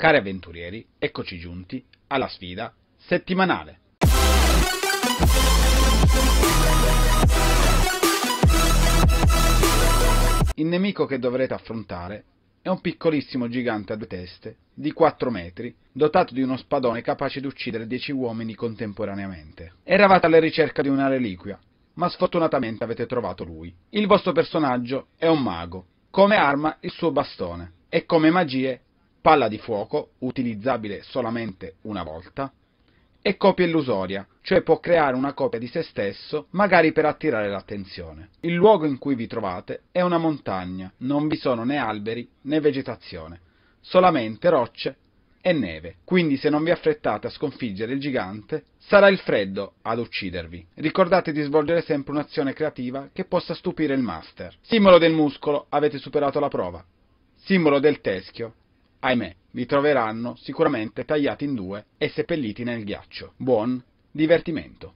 Cari avventurieri, eccoci giunti alla sfida settimanale. Il nemico che dovrete affrontare è un piccolissimo gigante a due teste, di 4 metri, dotato di uno spadone capace di uccidere 10 uomini contemporaneamente. Eravate alla ricerca di una reliquia, ma sfortunatamente avete trovato lui. Il vostro personaggio è un mago, come arma il suo bastone e come magie palla di fuoco, utilizzabile solamente una volta, e copia illusoria, cioè può creare una copia di se stesso, magari per attirare l'attenzione. Il luogo in cui vi trovate è una montagna, non vi sono né alberi né vegetazione, solamente rocce e neve. Quindi se non vi affrettate a sconfiggere il gigante, sarà il freddo ad uccidervi. Ricordate di svolgere sempre un'azione creativa che possa stupire il master. Simbolo del muscolo, avete superato la prova. Simbolo del teschio, ahimè, vi troveranno sicuramente tagliati in due e seppelliti nel ghiaccio. Buon divertimento!